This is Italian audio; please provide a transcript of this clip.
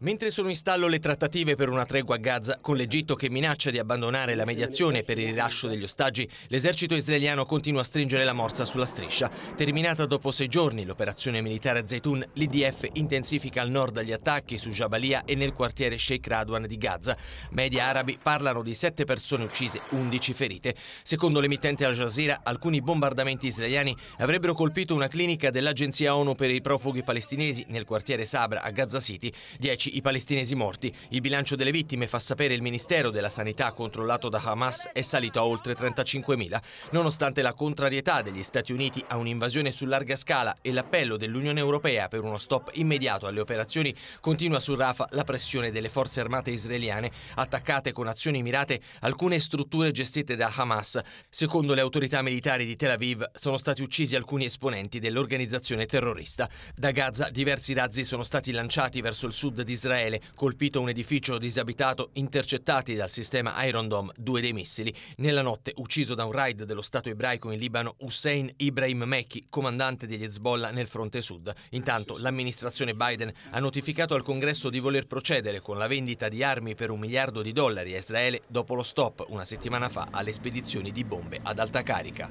Mentre sono in stallo le trattative per una tregua a Gaza, con l'Egitto che minaccia di abbandonare la mediazione per il rilascio degli ostaggi, l'esercito israeliano continua a stringere la morsa sulla striscia. Terminata dopo sei giorni l'operazione militare Zaytun, l'IDF intensifica al nord gli attacchi su Jabalia e nel quartiere Sheikh Radwan di Gaza. Media arabi parlano di sette persone uccise, undici ferite. Secondo l'emittente Al Jazeera, alcuni bombardamenti israeliani avrebbero colpito una clinica dell'Agenzia ONU per i profughi palestinesi nel quartiere Sabra a Gaza City. Dieci 10 i palestinesi morti. Il bilancio delle vittime, fa sapere il Ministero della Sanità controllato da Hamas, è salito a oltre 35.000. Nonostante la contrarietà degli Stati Uniti a un'invasione su larga scala e l'appello dell'Unione Europea per uno stop immediato alle operazioni, continua su Rafah la pressione delle forze armate israeliane, attaccate con azioni mirate alcune strutture gestite da Hamas. Secondo le autorità militari di Tel Aviv sono stati uccisi alcuni esponenti dell'organizzazione terrorista. Da Gaza diversi razzi sono stati lanciati verso il sud di Israele, colpito un edificio disabitato intercettati dal sistema Iron Dome, due dei missili. Nella notte, ucciso da un raid dello Stato ebraico in Libano, Hussein Ibrahim Mekki, comandante degli Hezbollah nel fronte sud. Intanto l'amministrazione Biden ha notificato al Congresso di voler procedere con la vendita di armi per un miliardo di dollari a Israele dopo lo stop una settimana fa alle spedizioni di bombe ad alta carica.